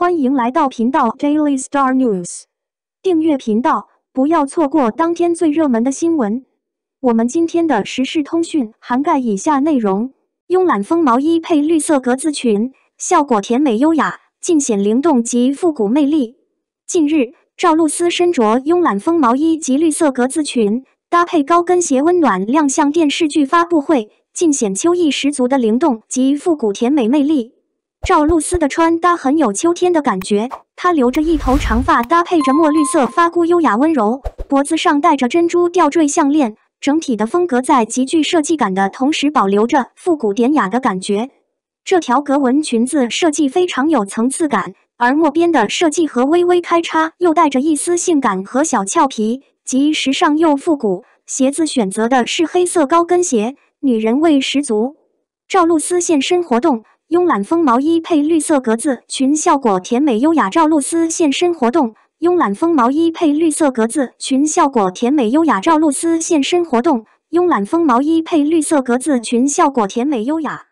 欢迎来到频道 Daily Star News，订阅频道，不要错过当天最热门的新闻。我们今天的时事通讯涵盖以下内容：慵懒风毛衣配绿色格子裙，效果甜美优雅，尽显灵动及复古魅力。近日，赵露思身着慵懒风毛衣及绿色格子裙，搭配高跟鞋，温暖亮相电视剧发布会，尽显秋意十足的灵动及复古甜美魅力。赵露思的穿搭很有秋天的感觉，她留着一头长发，搭配着墨绿色发箍，优雅温柔。脖子上戴着珍珠吊坠项链，整体的风格在极具设计感的同时，保留着复古典雅的感觉。这条格纹裙子设计非常有层次感，而墨边的设计和微微开叉又带着一丝性感和小俏皮，即时尚又复古。鞋子选择的是黑色高跟鞋，女人味十足。赵露思现身活动，慵懒风毛衣配绿色格子裙，效果甜美优雅。赵露思现身活动，慵懒风毛衣配绿色格子裙，效果甜美优雅。赵露思现身活动，慵懒风毛衣配绿色格子裙，效果甜美优雅。